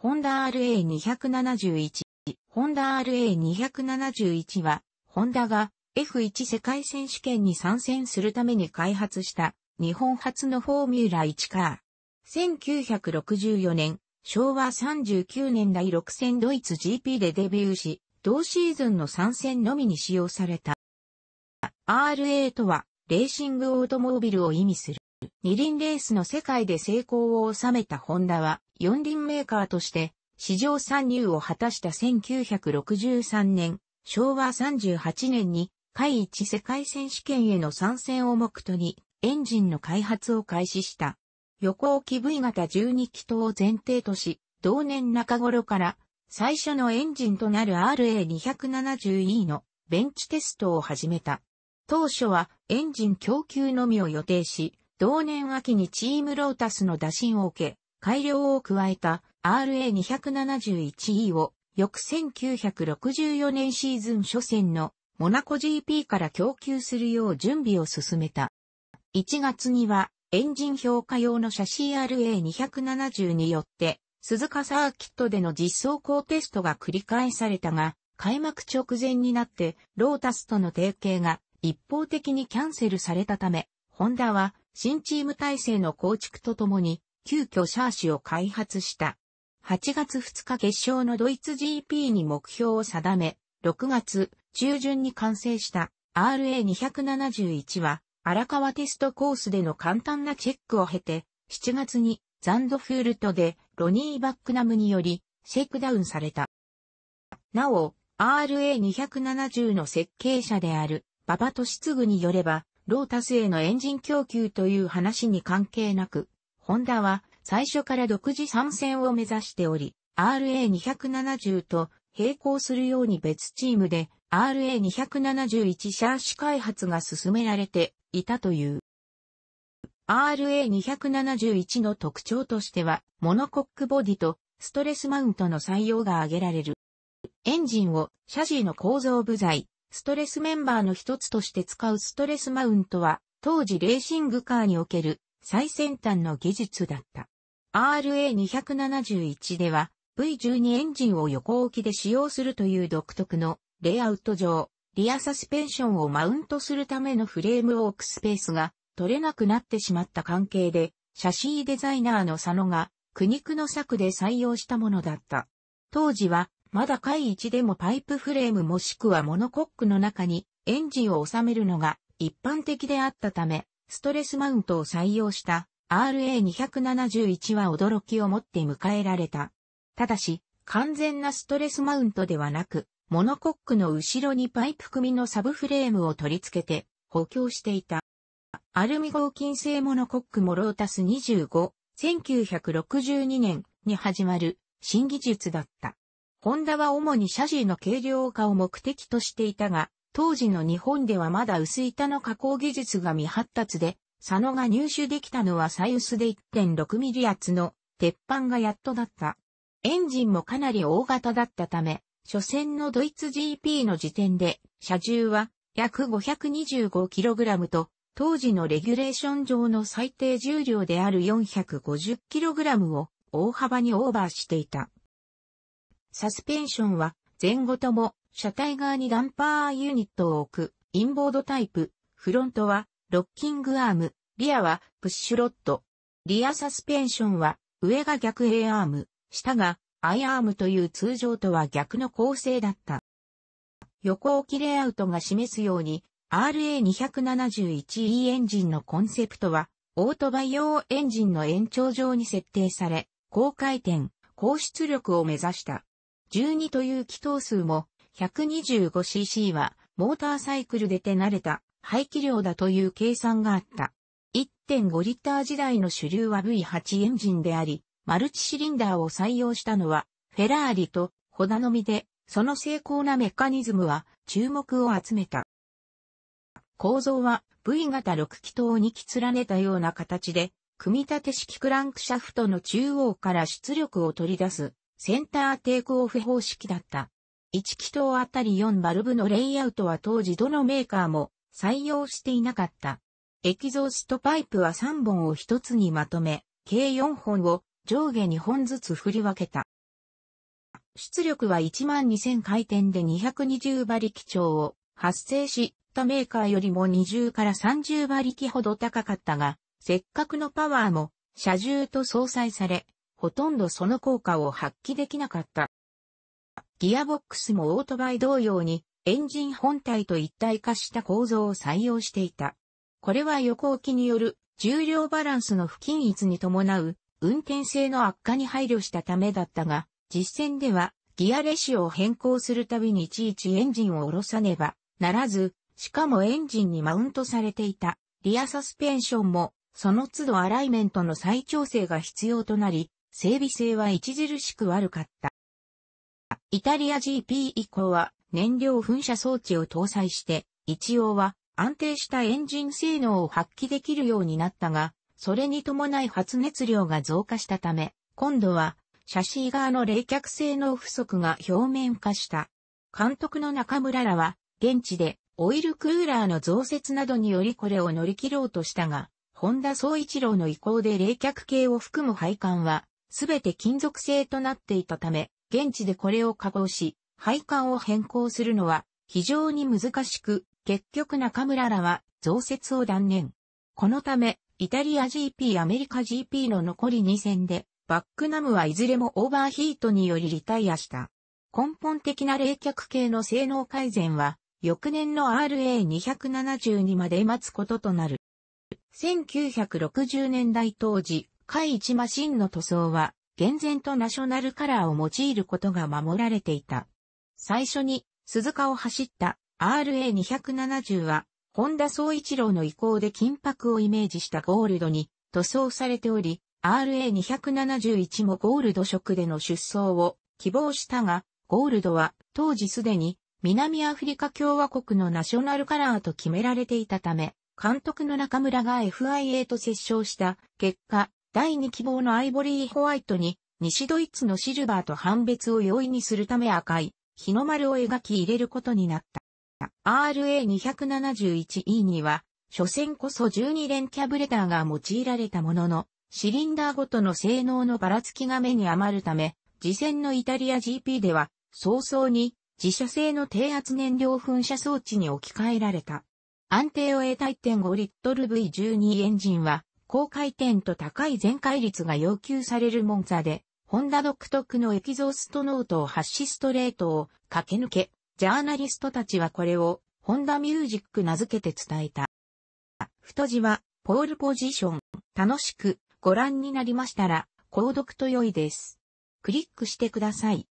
ホンダ RA271。ホンダ RA271 は、ホンダが F1 世界選手権に参戦するために開発した日本初のフォーミュラ1カー。1964年、昭和39年第6戦ドイツ GP でデビューし、同シーズンの参戦のみに使用された。RA とは、レーシングオートモービルを意味する。二輪レースの世界で成功を収めたホンダは、四輪メーカーとして市場参入を果たした1963年、昭和38年に第一世界選手権への参戦を目途にエンジンの開発を開始した。横置き V 型12気筒を前提とし、同年中頃から最初のエンジンとなる RA270E のベンチテストを始めた。当初はエンジン供給のみを予定し、同年秋にチームロータスの打診を受け、改良を加えた RA271E を翌1964年シーズン初戦のモナコ GP から供給するよう準備を進めた。1月にはエンジン評価用の車 CRA270 によって鈴鹿サーキットでの実装工テストが繰り返されたが開幕直前になってロータスとの提携が一方的にキャンセルされたため、ホンダは新チーム体制の構築とともに急遽シャーシを開発した。8月2日決勝のドイツ GP に目標を定め、6月中旬に完成した RA271 は荒川テストコースでの簡単なチェックを経て、7月にザンドフールトでロニー・バックナムによりシェイクダウンされた。なお、RA270 の設計者である馬場ツグによれば、ロータスへのエンジン供給という話に関係なく、ホンダは最初から独自参戦を目指しており、RA270 と並行するように別チームで RA271 シャーシ開発が進められていたという。RA271 の特徴としては、モノコックボディとストレスマウントの採用が挙げられる。エンジンをシャシーの構造部材、ストレスメンバーの一つとして使うストレスマウントは、当時レーシングカーにおける最先端の技術だった。RA271 では V12 エンジンを横置きで使用するという独特のレイアウト上、リアサスペンションをマウントするためのフレームをークスペースが取れなくなってしまった関係で、写真デザイナーの佐野が苦肉の策で採用したものだった。当時は、まだ回一でもパイプフレームもしくはモノコックの中にエンジンを収めるのが一般的であったため、ストレスマウントを採用した RA271 は驚きをもって迎えられた。ただし、完全なストレスマウントではなく、モノコックの後ろにパイプ組のサブフレームを取り付けて補強していた。アルミ合金製モノコックモロータス25、1962年に始まる新技術だった。ホンダは主にシャシーの軽量化を目的としていたが、当時の日本ではまだ薄板の加工技術が未発達で、佐野が入手できたのは最薄で1.6ミリ厚の鉄板がやっとだった。エンジンもかなり大型だったため、初戦のドイツ GP の時点で、車重は約 525kg と、当時のレギュレーション上の最低重量である 450kg を大幅にオーバーしていた。サスペンションは前後とも車体側にダンパーユニットを置く、インボードタイプ、フロントは、ロッキングアーム、リアは、プッシュロッド。リアサスペンションは、上が逆 A アーム、下がアイアームという通常とは逆の構成だった。横置きレイアウトが示すように、RA271E エンジンのコンセプトは、オートバイ用エンジンの延長上に設定され、高回転、高出力を目指した。12という気筒数も 125cc はモーターサイクルで手慣れた排気量だという計算があった。1.5リッター時代の主流は V8 エンジンであり、マルチシリンダーを採用したのはフェラーリとホダのみで、その精巧なメカニズムは注目を集めた。構造は V 型6気筒を2気連ねたような形で、組み立て式クランクシャフトの中央から出力を取り出すセンターテイクオフ方式だった。1気筒あたり4バルブのレイアウトは当時どのメーカーも採用していなかった。エキゾーストパイプは3本を1つにまとめ、計4本を上下2本ずつ振り分けた。出力は12000回転で220馬力超を発生し、他メーカーよりも20から30馬力ほど高かったが、せっかくのパワーも車重と相殺され、ほとんどその効果を発揮できなかった。ギアボックスもオートバイ同様にエンジン本体と一体化した構造を採用していた。これは横置きによる重量バランスの不均一に伴う運転性の悪化に配慮したためだったが、実践ではギアレシオを変更するたびにいちいちエンジンを下ろさねばならず、しかもエンジンにマウントされていたリアサスペンションもその都度アライメントの再調整が必要となり、整備性は著しく悪かった。イタリア GP 以降は燃料噴射装置を搭載して、一応は安定したエンジン性能を発揮できるようになったが、それに伴い発熱量が増加したため、今度はシャシー側の冷却性能不足が表面化した。監督の中村らは、現地でオイルクーラーの増設などによりこれを乗り切ろうとしたが、本田総一郎の意向で冷却系を含む配管は、すべて金属製となっていたため、現地でこれを加工し、配管を変更するのは非常に難しく、結局中村らは増設を断念。このため、イタリア GP アメリカ GP の残り2戦で、バックナムはいずれもオーバーヒートによりリタイアした。根本的な冷却系の性能改善は、翌年の RA272 まで待つこととなる。1960年代当時、下一マシンの塗装は、厳然とナショナルカラーを用いることが守られていた。最初に鈴鹿を走った RA270 は、本田総一郎の意向で金箔をイメージしたゴールドに塗装されており、RA271 もゴールド色での出走を希望したが、ゴールドは当時すでに南アフリカ共和国のナショナルカラーと決められていたため、監督の中村が FIA と接触した結果、第2希望のアイボリーホワイトに、西ドイツのシルバーと判別を容易にするため赤い、日の丸を描き入れることになった。RA271E には、所詮こそ12連キャブレターが用いられたものの、シリンダーごとの性能のばらつきが目に余るため、次戦のイタリア GP では、早々に自社製の低圧燃料噴射装置に置き換えられた。安定を得た1.5リットル V12 エンジンは、高回転と高い全回率が要求されるモンザで、ホンダ独特のエキゾーストノートを発しストレートを駆け抜け、ジャーナリストたちはこれをホンダミュージック名付けて伝えた。太字は、ポールポジション、楽しくご覧になりましたら、購読と良いです。クリックしてください。